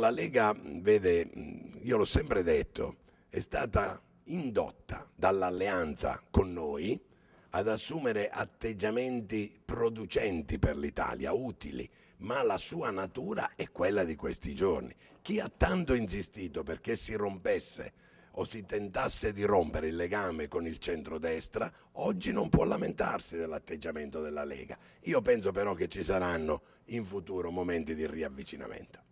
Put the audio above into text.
la Lega, mm, vede, mm, io l'ho sempre detto, è stata indotta dall'alleanza con noi ad assumere atteggiamenti producenti per l'Italia, utili, ma la sua natura è quella di questi giorni. Chi ha tanto insistito perché si rompesse o si tentasse di rompere il legame con il centrodestra, oggi non può lamentarsi dell'atteggiamento della Lega. Io penso però che ci saranno in futuro momenti di riavvicinamento.